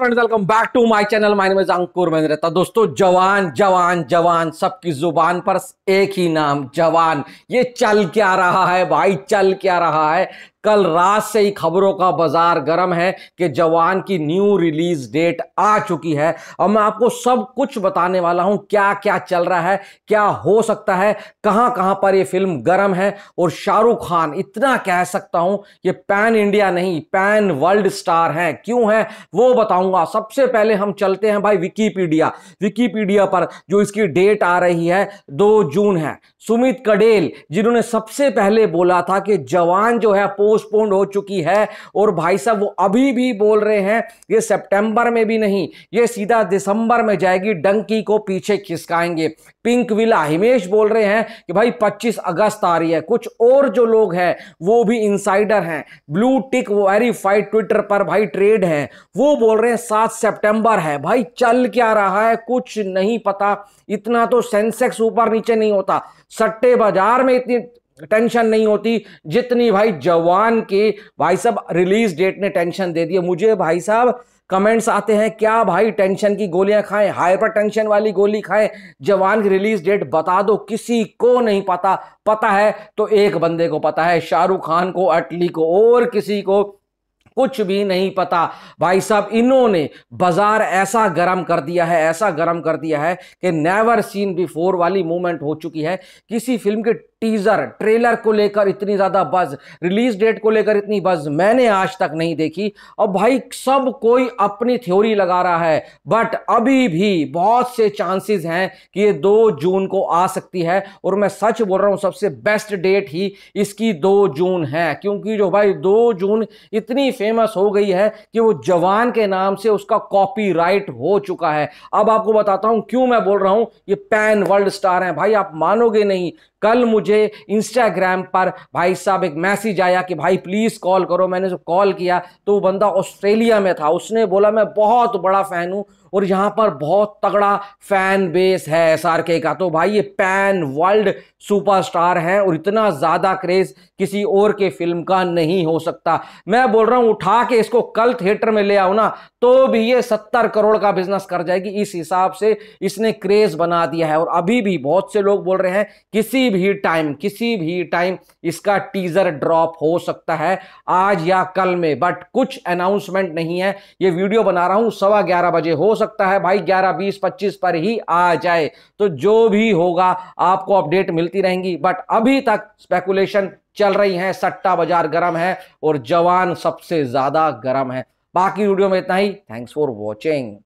friends welcome back to my channel my name is Ankur Mahindrata दोस्तों जवान जवान जवान सबकी जुबान पर एक ही नाम जवान ये चल क्या रहा है भाई चल क्या रहा है कल रात से ही खबरों का बाजार गर्म है कि जवान की न्यू रिलीज डेट आ चुकी है और मैं आपको सब कुछ बताने वाला हूं क्या क्या चल रहा है क्या हो सकता है कहां कहां पर ये फिल्म गर्म है और शाहरुख खान इतना कह सकता हूं ये पैन इंडिया नहीं पैन वर्ल्ड स्टार हैं क्यों है वो बताऊंगा सबसे पहले हम चलते हैं भाई विकीपीडिया विकीपीडिया पर जो इसकी डेट आ रही है दो जून है सुमित कडेल जिन्होंने सबसे पहले बोला था कि जवान जो है पोस्ट पोस्टपोन हो चुकी है और भाई साहब वो अभी भी बोल रहे हैं ये सितंबर में भी नहीं ये सीधा दिसंबर में जाएगी डंकी को पीछे खिसकाएंगे पिंक विला हिमेश बोल रहे हैं कि भाई 25 अगस्त आ रही है कुछ और जो लोग हैं वो भी इंसाइडर हैं ब्लू टिक वेरीफाइड ट्विटर पर भाई ट्रेड है वो बोल रहे हैं सात सितंबर है भाई चल क्या रहा है कुछ नहीं पता इतना तो सेंसेक्स ऊपर नीचे नहीं होता सट्टे बाजार में इतनी टेंशन नहीं होती जितनी भाई जवान के भाई साहब रिलीज डेट ने टेंशन दे दिया मुझे भाई साहब कमेंट्स आते हैं क्या भाई टेंशन की गोलियां खाएं हाइपर टेंशन वाली गोली खाएं जवान की रिलीज डेट बता दो किसी को नहीं पता पता है तो एक बंदे को पता है शाहरुख खान को अटली को और किसी को कुछ भी नहीं पता भाई साहब इन्होंने बाजार ऐसा गर्म कर दिया है ऐसा गर्म कर दिया है कि नेवर सीन बिफोर वाली मूवमेंट हो चुकी है किसी फिल्म के टीजर ट्रेलर को लेकर इतनी ज़्यादा बज रिलीज डेट को लेकर इतनी बज मैंने आज तक नहीं देखी और भाई सब कोई अपनी थ्योरी लगा रहा है बट अभी भी बहुत से चांसेस हैं कि ये दो जून को आ सकती है और मैं सच बोल रहा हूँ सबसे बेस्ट डेट ही इसकी दो जून है क्योंकि जो भाई दो जून इतनी फेमस हो गई है कि वो जवान के नाम से उसका कॉपीराइट हो चुका है अब आपको बताता हूं क्यों मैं बोल रहा हूं ये पैन वर्ल्ड स्टार हैं भाई आप मानोगे नहीं कल मुझे इंस्टाग्राम पर भाई साहब एक मैसेज आया कि भाई प्लीज़ कॉल करो मैंने जो कॉल किया तो वो बंदा ऑस्ट्रेलिया में था उसने बोला मैं बहुत बड़ा फ़ैन हूं और यहां पर बहुत तगड़ा फैन बेस है एस का तो भाई ये पैन वर्ल्ड सुपरस्टार हैं और इतना ज़्यादा क्रेज़ किसी और के फिल्म का नहीं हो सकता मैं बोल रहा हूं उठा के इसको कल थिएटर में ले आओ ना तो भी ये सत्तर करोड़ का बिजनेस कर जाएगी इस हिसाब से इसने क्रेज बना दिया है और अभी भी बहुत से लोग बोल रहे हैं किसी भी टाइम किसी भी टाइम इसका टीजर ड्रॉप हो सकता है आज या कल में बट कुछ अनाउंसमेंट नहीं है ये वीडियो बना रहा हूं सवा ग्यारह बजे हो सकता है भाई ग्यारह बीस पच्चीस पर ही आ जाए तो जो भी होगा आपको अपडेट मिलती रहेंगी बट अभी तक स्पेकुलेशन चल रही हैं सट्टा बाजार गर्म है और जवान सबसे ज़्यादा गर्म है बाकी वीडियो में इतना ही थैंक्स फॉर वॉचिंग